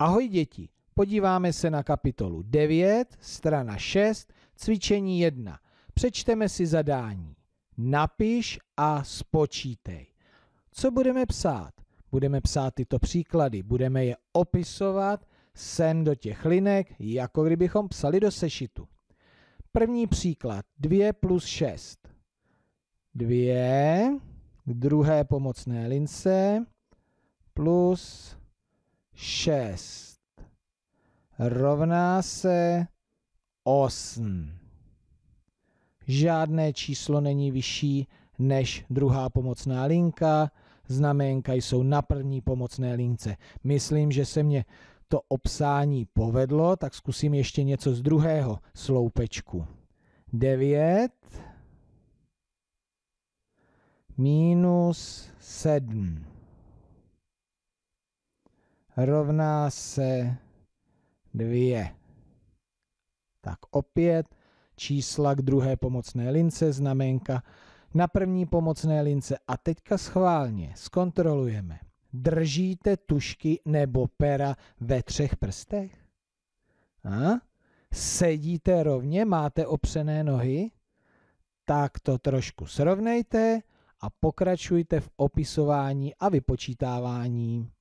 Ahoj děti, podíváme se na kapitolu 9, strana 6, cvičení 1. Přečteme si zadání. Napiš a spočítej. Co budeme psát? Budeme psát tyto příklady, budeme je opisovat sem do těch linek, jako kdybychom psali do sešitu. První příklad, 2 plus 6. 2, druhé pomocné lince, plus šest rovná se osm. Žádné číslo není vyšší než druhá pomocná linka, znaménka jsou na první pomocné lince. Myslím, že se mě to obsání povedlo, tak zkusím ještě něco z druhého sloupečku. 9 minus 7 rovná se 2. Tak opět čísla k druhé pomocné lince, znamenka na první pomocné lince a teďka schválně zkontrolujeme. Držíte tušky nebo pera ve třech prstech? A? Sedíte rovně, máte opřené nohy? Tak to trošku srovnejte a pokračujte v opisování a vypočítávání.